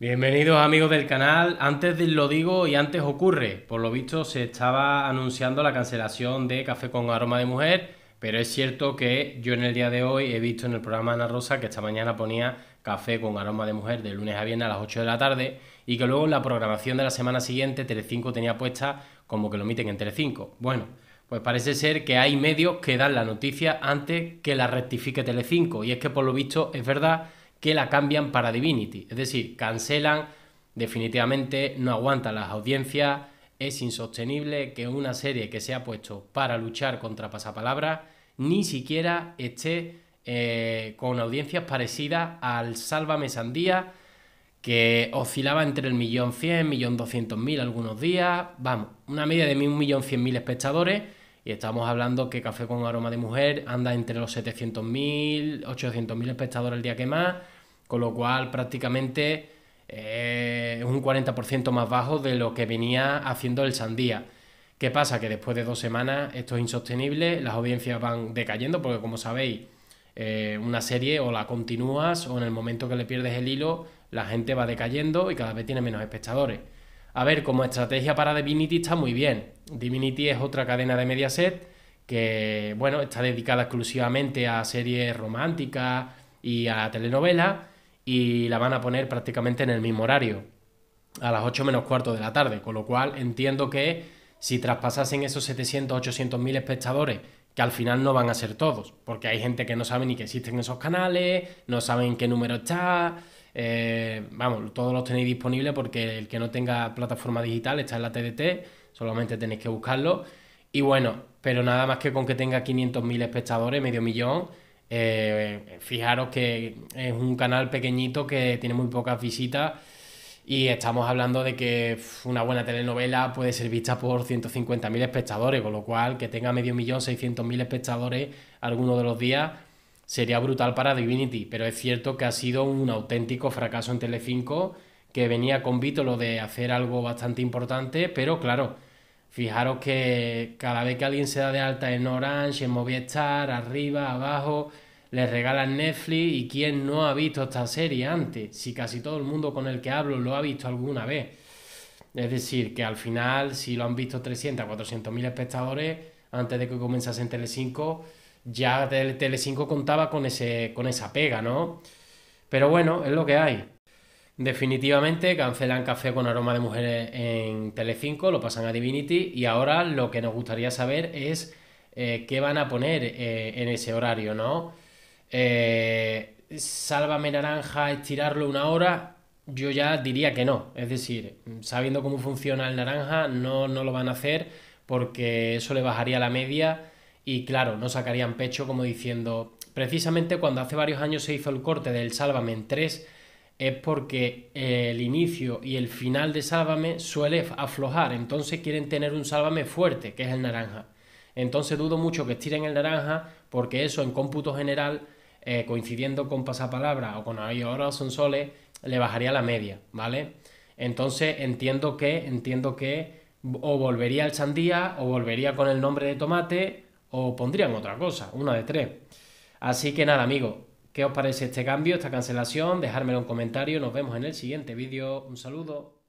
Bienvenidos amigos del canal, antes lo digo y antes ocurre, por lo visto se estaba anunciando la cancelación de Café con Aroma de Mujer, pero es cierto que yo en el día de hoy he visto en el programa Ana Rosa que esta mañana ponía Café con Aroma de Mujer de lunes a viernes a las 8 de la tarde y que luego en la programación de la semana siguiente Telecinco tenía puesta como que lo emiten en Telecinco. Bueno, pues parece ser que hay medios que dan la noticia antes que la rectifique Telecinco y es que por lo visto es verdad que la cambian para Divinity. Es decir, cancelan, definitivamente no aguantan las audiencias, es insostenible que una serie que se ha puesto para luchar contra Pasapalabra ni siquiera esté eh, con audiencias parecidas al Sálvame Sandía, que oscilaba entre el millón cien, millón doscientos mil algunos días, vamos, una media de un millón cien mil espectadores y estamos hablando que Café con Aroma de Mujer anda entre los 700.000, 800.000 espectadores el día que más, con lo cual prácticamente es eh, un 40% más bajo de lo que venía haciendo el Sandía. ¿Qué pasa? Que después de dos semanas esto es insostenible, las audiencias van decayendo porque como sabéis, eh, una serie o la continúas o en el momento que le pierdes el hilo, la gente va decayendo y cada vez tiene menos espectadores. A ver, como estrategia para Divinity está muy bien. Divinity es otra cadena de Mediaset que, bueno, está dedicada exclusivamente a series románticas y a telenovelas y la van a poner prácticamente en el mismo horario, a las 8 menos cuarto de la tarde, con lo cual entiendo que si traspasasen esos 700, 800 mil espectadores, que al final no van a ser todos, porque hay gente que no sabe ni que existen esos canales, no saben qué número está, eh, vamos, todos los tenéis disponibles porque el que no tenga plataforma digital está en la TDT, solamente tenéis que buscarlo. Y bueno, pero nada más que con que tenga 500.000 espectadores, medio millón, eh, fijaros que es un canal pequeñito que tiene muy pocas visitas y estamos hablando de que una buena telenovela puede ser vista por 150.000 espectadores, con lo cual que tenga medio millón, 600.000 espectadores algunos de los días sería brutal para Divinity, pero es cierto que ha sido un auténtico fracaso en Telecinco, que venía con Vítolo de hacer algo bastante importante, pero claro, fijaros que cada vez que alguien se da de alta en Orange, en Movistar, arriba, abajo, les regalan Netflix y quién no ha visto esta serie antes, si casi todo el mundo con el que hablo lo ha visto alguna vez. Es decir, que al final, si lo han visto 300, 400 mil espectadores, antes de que comenzase en Telecinco, ya Tele5 contaba con, ese, con esa pega, ¿no? Pero bueno, es lo que hay. Definitivamente cancelan Café con Aroma de Mujeres en Tele5, lo pasan a Divinity y ahora lo que nos gustaría saber es eh, qué van a poner eh, en ese horario, ¿no? Eh, Sálvame Naranja, estirarlo una hora, yo ya diría que no. Es decir, sabiendo cómo funciona el naranja, no, no lo van a hacer porque eso le bajaría la media y claro, no sacarían pecho como diciendo, precisamente cuando hace varios años se hizo el corte del Sálvame en 3, es porque eh, el inicio y el final de Sálvame suele aflojar, entonces quieren tener un Sálvame fuerte, que es el naranja. Entonces dudo mucho que estiren el naranja, porque eso en cómputo general, eh, coincidiendo con pasapalabra o con ahora son soles, le bajaría la media, ¿vale? Entonces entiendo que, entiendo que o volvería al sandía o volvería con el nombre de tomate o pondrían otra cosa, una de tres. Así que nada, amigos, ¿qué os parece este cambio, esta cancelación? Dejármelo en comentario, nos vemos en el siguiente vídeo, un saludo.